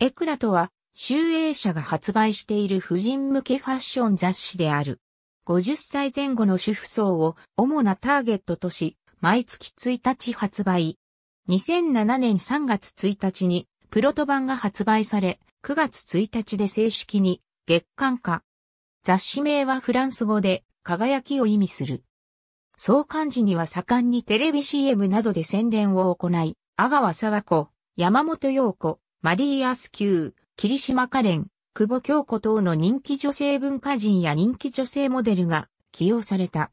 エクラとは、集英社が発売している婦人向けファッション雑誌である。50歳前後の主婦層を主なターゲットとし、毎月1日発売。2007年3月1日にプロト版が発売され、9月1日で正式に月刊化。雑誌名はフランス語で輝きを意味する。創刊時には盛んにテレビ CM などで宣伝を行い、阿川沢子、山本陽子、マリー・アスキュー、霧島カレン、久保京子等の人気女性文化人や人気女性モデルが起用された。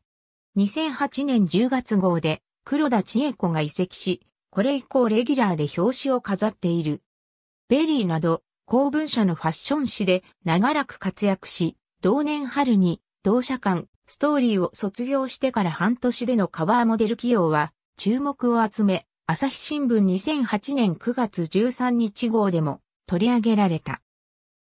2008年10月号で黒田千恵子が移籍し、これ以降レギュラーで表紙を飾っている。ベリーなど、公文社のファッション誌で長らく活躍し、同年春に同社間、ストーリーを卒業してから半年でのカバーモデル起用は注目を集め、朝日新聞2008年9月13日号でも取り上げられた。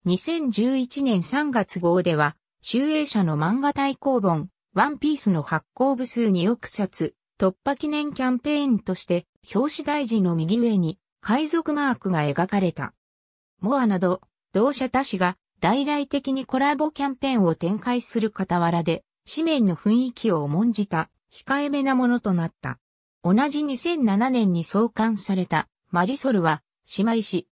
2011年3月号では、集英社の漫画対抗本、ワンピースの発行部数2億冊、突破記念キャンペーンとして、表紙大臣の右上に、海賊マークが描かれた。モアなど、同社他誌が大々的にコラボキャンペーンを展開する傍らで、紙面の雰囲気を重んじた、控えめなものとなった。同じ2007年に創刊されたマリソルは姉妹誌。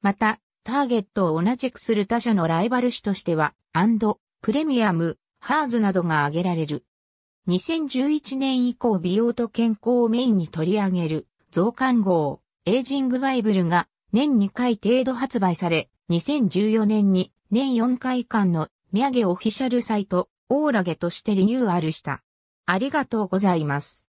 また、ターゲットを同じくする他社のライバル誌としては、アンド、プレミアム、ハーズなどが挙げられる。2011年以降美容と健康をメインに取り上げる増刊号、エイジングバイブルが年2回程度発売され、2014年に年4回間の土産オフィシャルサイト、オーラゲとしてリニューアルした。ありがとうございます。